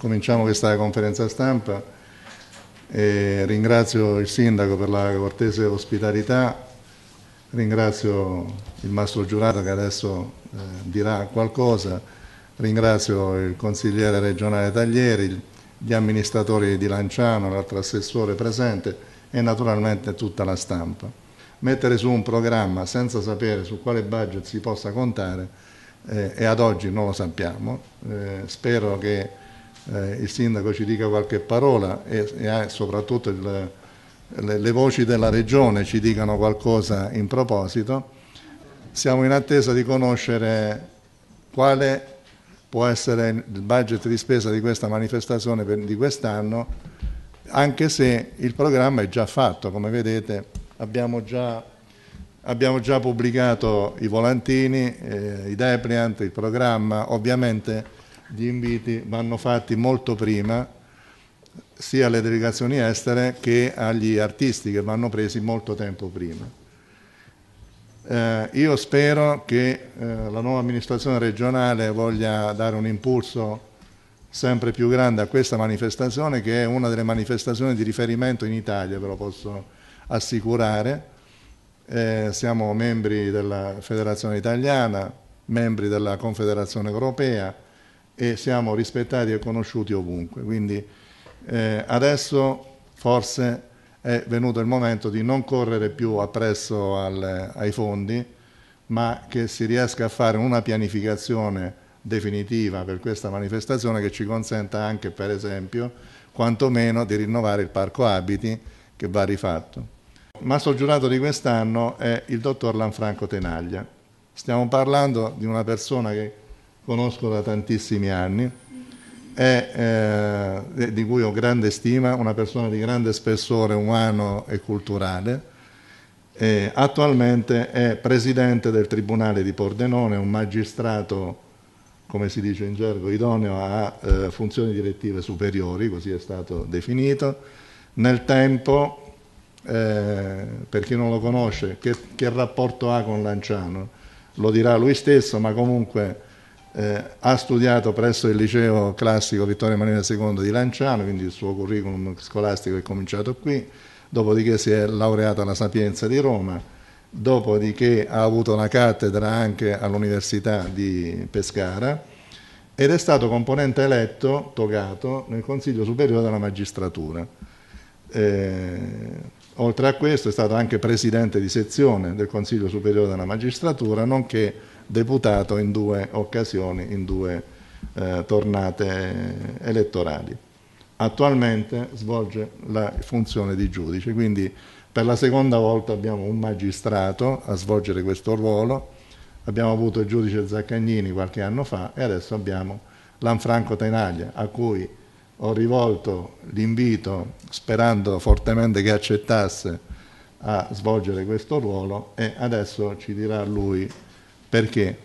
cominciamo questa conferenza stampa. E ringrazio il Sindaco per la cortese ospitalità, ringrazio il Mastro Giurato che adesso eh, dirà qualcosa, ringrazio il Consigliere regionale Taglieri, gli amministratori di Lanciano, l'altro assessore presente e naturalmente tutta la stampa. Mettere su un programma senza sapere su quale budget si possa contare eh, e ad oggi non lo sappiamo, eh, spero che eh, il sindaco ci dica qualche parola e, e soprattutto il, le, le voci della regione ci dicano qualcosa in proposito. Siamo in attesa di conoscere quale può essere il budget di spesa di questa manifestazione per, di quest'anno, anche se il programma è già fatto, come vedete abbiamo già, abbiamo già pubblicato i volantini, eh, i depliant, il programma, ovviamente gli inviti vanno fatti molto prima sia alle delegazioni estere che agli artisti che vanno presi molto tempo prima. Eh, io spero che eh, la nuova amministrazione regionale voglia dare un impulso sempre più grande a questa manifestazione che è una delle manifestazioni di riferimento in Italia, ve lo posso assicurare. Eh, siamo membri della Federazione Italiana, membri della Confederazione Europea, e siamo rispettati e conosciuti ovunque. Quindi eh, adesso forse è venuto il momento di non correre più appresso al, ai fondi, ma che si riesca a fare una pianificazione definitiva per questa manifestazione che ci consenta anche, per esempio, quantomeno di rinnovare il parco abiti che va rifatto. masso giurato di quest'anno è il dottor Lanfranco Tenaglia. Stiamo parlando di una persona che conosco da tantissimi anni, è, eh, di cui ho grande stima, una persona di grande spessore umano e culturale. E attualmente è presidente del Tribunale di Pordenone, un magistrato, come si dice in gergo, idoneo a eh, funzioni direttive superiori, così è stato definito. Nel tempo, eh, per chi non lo conosce, che, che rapporto ha con Lanciano? Lo dirà lui stesso, ma comunque eh, ha studiato presso il liceo classico Vittorio Emanuele II di Lanciano, quindi il suo curriculum scolastico è cominciato qui, dopodiché si è laureato alla Sapienza di Roma, dopodiché ha avuto una cattedra anche all'Università di Pescara ed è stato componente eletto, togato, nel Consiglio Superiore della Magistratura. Eh, oltre a questo è stato anche presidente di sezione del Consiglio Superiore della Magistratura, nonché deputato in due occasioni, in due eh, tornate elettorali. Attualmente svolge la funzione di giudice, quindi per la seconda volta abbiamo un magistrato a svolgere questo ruolo, abbiamo avuto il giudice Zaccagnini qualche anno fa e adesso abbiamo Lanfranco Tenaglia a cui ho rivolto l'invito sperando fortemente che accettasse a svolgere questo ruolo e adesso ci dirà lui perché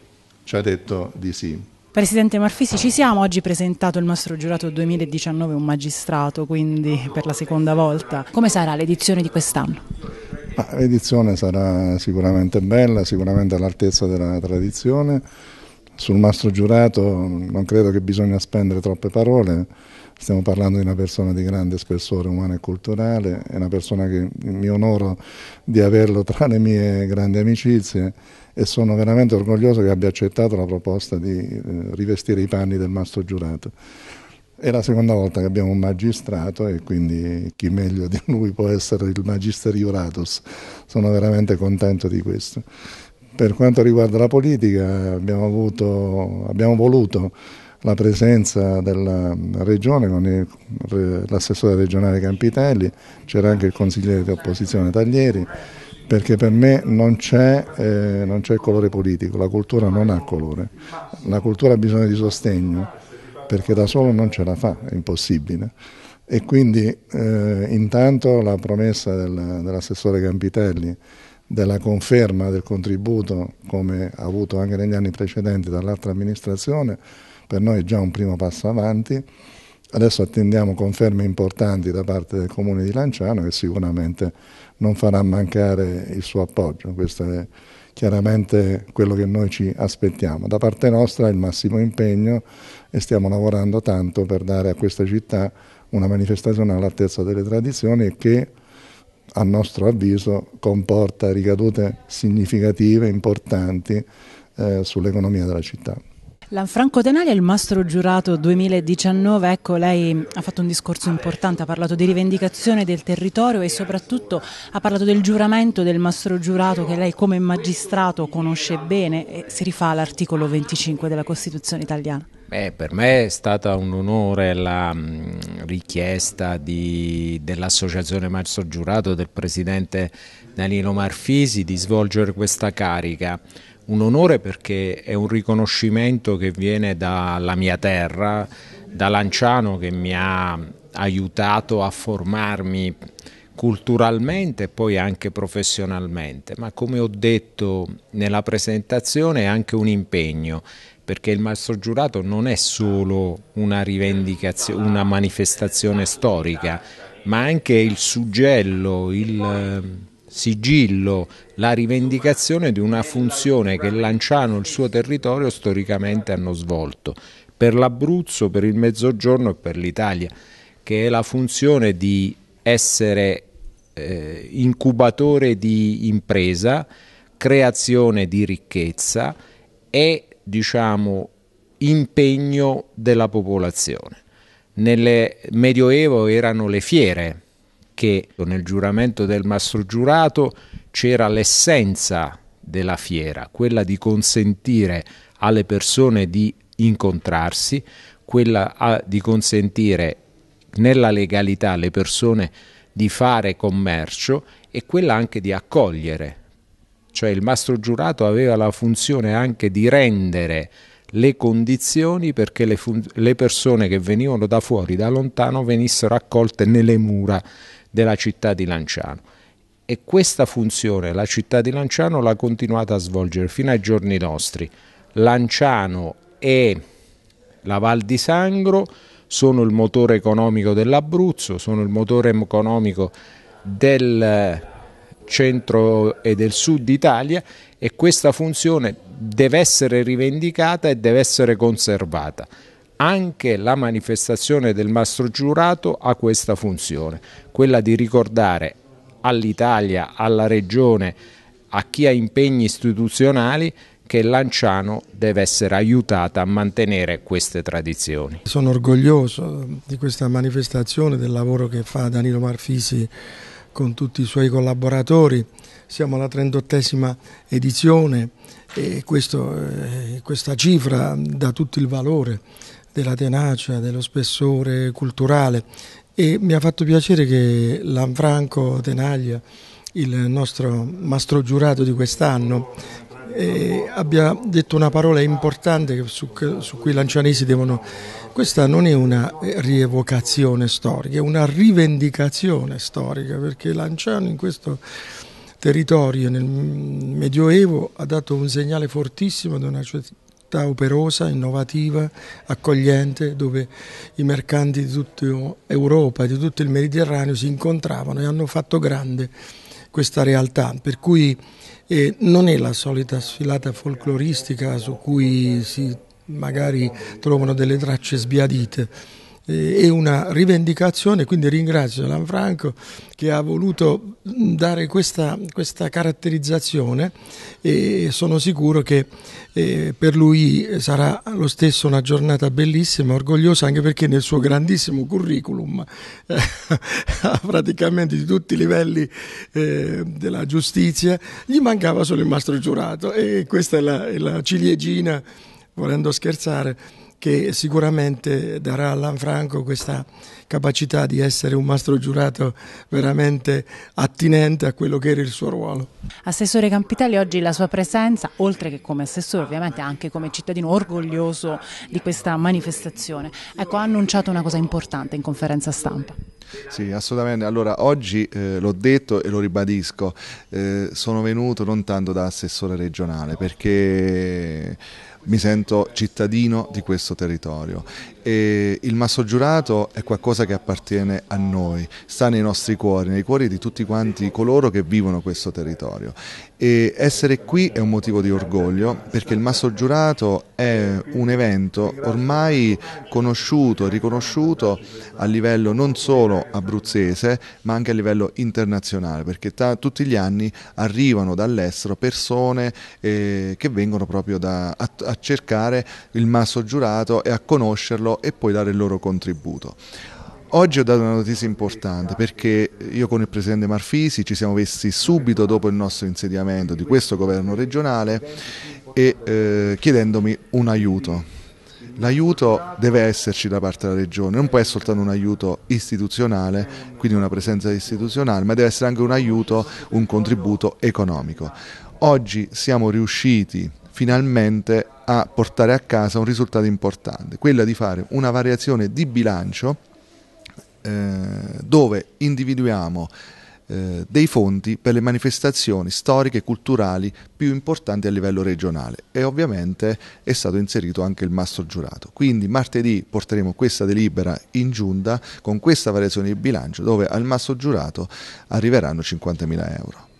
ci ha detto di sì. Presidente Marfisi, ci siamo oggi presentato il nostro giurato 2019, un magistrato, quindi per la seconda volta. Come sarà l'edizione di quest'anno? L'edizione sarà sicuramente bella, sicuramente all'altezza della tradizione. Sul mastro giurato non credo che bisogna spendere troppe parole Stiamo parlando di una persona di grande spessore umano e culturale, è una persona che mi onoro di averlo tra le mie grandi amicizie e sono veramente orgoglioso che abbia accettato la proposta di eh, rivestire i panni del mastro giurato. È la seconda volta che abbiamo un magistrato e quindi chi meglio di lui può essere il magister juratus. Sono veramente contento di questo. Per quanto riguarda la politica abbiamo, avuto, abbiamo voluto la presenza della regione, con l'assessore regionale Campitelli, c'era anche il consigliere di opposizione Taglieri, perché per me non c'è, eh, colore politico, la cultura non ha colore, la cultura ha bisogno di sostegno, perché da solo non ce la fa, è impossibile. E quindi eh, intanto la promessa del, dell'assessore Campitelli della conferma del contributo, come ha avuto anche negli anni precedenti dall'altra amministrazione, per noi è già un primo passo avanti. Adesso attendiamo conferme importanti da parte del Comune di Lanciano che sicuramente non farà mancare il suo appoggio. Questo è chiaramente quello che noi ci aspettiamo. Da parte nostra il massimo impegno e stiamo lavorando tanto per dare a questa città una manifestazione all'altezza delle tradizioni che a nostro avviso comporta ricadute significative, importanti eh, sull'economia della città. Lanfranco Denali è il mastro giurato 2019, ecco lei ha fatto un discorso importante, ha parlato di rivendicazione del territorio e soprattutto ha parlato del giuramento del mastro giurato che lei come magistrato conosce bene e si rifà all'articolo 25 della Costituzione italiana. Beh, per me è stata un onore la mh, mm, richiesta dell'Associazione Marzo Giurato del Presidente Danilo Marfisi di svolgere questa carica. Un onore perché è un riconoscimento che viene dalla mia terra, da Lanciano che mi ha aiutato a formarmi culturalmente e poi anche professionalmente, ma come ho detto nella presentazione è anche un impegno perché il maestro giurato non è solo una rivendicazione, una manifestazione storica, ma anche il suggello, il ehm, sigillo, la rivendicazione di una funzione che Lanciano e il suo territorio storicamente hanno svolto per l'Abruzzo, per il Mezzogiorno e per l'Italia, che è la funzione di essere eh, incubatore di impresa, creazione di ricchezza e diciamo impegno della popolazione. Nel Medioevo erano le fiere che nel giuramento del mastro giurato c'era l'essenza della fiera, quella di consentire alle persone di incontrarsi, quella ah, di consentire nella legalità alle persone di fare commercio e quella anche di accogliere. Cioè il mastro giurato aveva la funzione anche di rendere le condizioni perché le, fun- le persone che venivano da fuori, da lontano, venissero accolte nelle mura della città di Lanciano. E questa funzione la città di Lanciano l'ha continuata a svolgere fino ai giorni nostri. Lanciano e la Val di Sangro sono il motore economico dell'Abruzzo, sono il motore economico del eh, centro e del sud Italia e questa funzione deve essere rivendicata e deve essere conservata. Anche la manifestazione del mastro giurato ha questa funzione, quella di ricordare all'Italia, alla regione, a chi ha impegni istituzionali che Lanciano deve essere aiutata a mantenere queste tradizioni. Sono orgoglioso di questa manifestazione, del lavoro che fa Danilo Marfisi con tutti i suoi collaboratori. Siamo alla 38esima edizione e questo, eh, questa cifra dà tutto il valore della tenacia, dello spessore culturale e mi ha fatto piacere che Lanfranco Tenaglia, il nostro mastro giurato di quest'anno, eh, abbia detto una parola importante su, su cui i lancianesi devono... Questa non è una rievocazione storica, è una rivendicazione storica, perché Lanciano in questo territorio nel Medioevo ha dato un segnale fortissimo di una città operosa, innovativa, accogliente, dove i mercanti di tutta Europa e di tutto il Mediterraneo si incontravano e hanno fatto grande questa realtà. Per cui e non è la solita sfilata folcloristica su cui si magari trovano delle tracce sbiadite. Eh, e una rivendicazione, quindi ringrazio Lanfranco che ha voluto mm, dare questa, questa caratterizzazione e sono sicuro che eh, per lui sarà lo stesso una giornata bellissima, orgogliosa anche perché nel suo grandissimo curriculum ha praticamente di tutti i livelli eh, della giustizia, gli mancava solo il mastro giurato e questa è la, è la ciliegina, volendo scherzare che sicuramente darà a Lanfranco questa capacità di essere un mastro giurato veramente attinente a quello che era il suo ruolo. Assessore Campitelli, oggi la sua presenza, oltre che come assessore ovviamente anche come cittadino orgoglioso di questa manifestazione, ecco, ha annunciato una cosa importante in conferenza stampa. Sì, assolutamente. Allora, oggi eh, l'ho detto e lo ribadisco, eh, sono venuto non tanto da assessore regionale perché mi sento cittadino di questo territorio. E il Masso Giurato è qualcosa che appartiene a noi, sta nei nostri cuori, nei cuori di tutti quanti coloro che vivono questo territorio. E essere qui è un motivo di orgoglio perché il Masso Giurato è un evento ormai conosciuto, riconosciuto a livello non solo livello abruzzese ma anche a livello internazionale perché ta- tutti gli anni arrivano dall'estero persone eh, che vengono proprio da, a, a cercare il masso giurato e a conoscerlo e poi dare il loro contributo. Oggi ho dato una notizia importante perché io con il Presidente Marfisi ci siamo messi subito dopo il nostro insediamento di questo governo regionale e eh, chiedendomi un aiuto L'aiuto deve esserci da parte della Regione, non può essere soltanto un aiuto istituzionale, quindi una presenza istituzionale, ma deve essere anche un aiuto, un contributo economico. Oggi siamo riusciti finalmente a portare a casa un risultato importante, quello di fare una variazione di bilancio eh, dove individuiamo eh, dei fondi per le manifestazioni storiche e culturali più importanti a livello regionale e ovviamente è stato inserito anche il mastro giurato. Quindi martedì porteremo questa delibera in giunta con questa variazione di bilancio dove al mastro giurato arriveranno 50.000 euro.